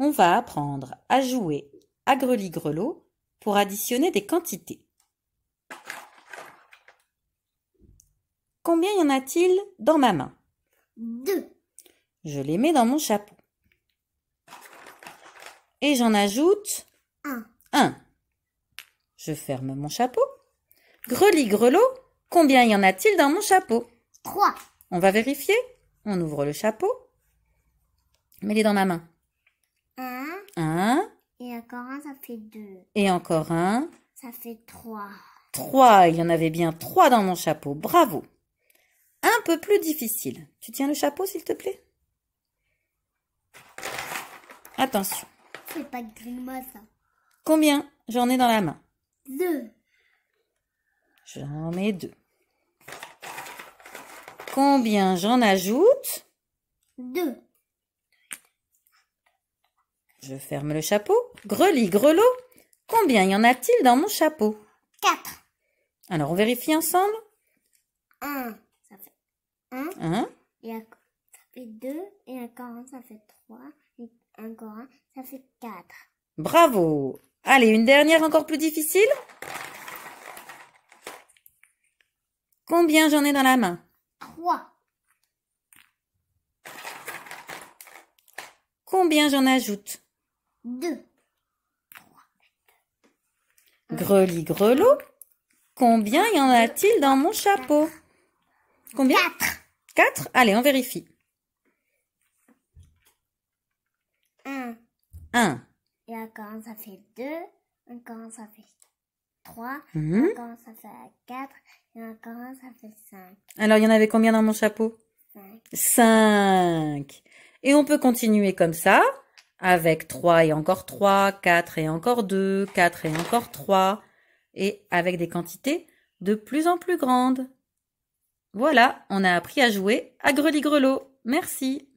on va apprendre à jouer à grelis grelot pour additionner des quantités. Combien y en a-t-il dans ma main Deux. Je les mets dans mon chapeau. Et j'en ajoute un. un. Je ferme mon chapeau. Greli-grelot, combien y en a-t-il dans mon chapeau Trois. On va vérifier. On ouvre le chapeau. Mets-les dans ma main. Et encore un, ça fait deux. Et encore un. Ça fait trois. Trois, il y en avait bien trois dans mon chapeau. Bravo. Un peu plus difficile. Tu tiens le chapeau, s'il te plaît Attention. C'est pas de ça Combien j'en ai dans la main Deux. J'en mets deux. Combien j'en ajoute Deux. Je ferme le chapeau. Greli, grelot, combien y en a-t-il dans mon chapeau Quatre. Alors, on vérifie ensemble. Un, ça fait un. Un. Et un, fait deux. Et encore un, ça fait trois. Et encore un, ça fait quatre. Bravo Allez, une dernière encore plus difficile. Combien j'en ai dans la main Trois. Combien j'en ajoute 2, 3, 2, Greli, grelot, combien y en a-t-il dans mon chapeau 4, 4, allez, on vérifie. 1, 1, et encore ça fait 2, encore ça fait 3, encore mhm. ça fait 4, et encore ça fait 5. Alors, il y en avait combien dans mon chapeau 5, et on peut continuer comme ça avec 3 et encore 3, 4 et encore 2, 4 et encore 3, et avec des quantités de plus en plus grandes. Voilà, on a appris à jouer à Greligrelot. Merci.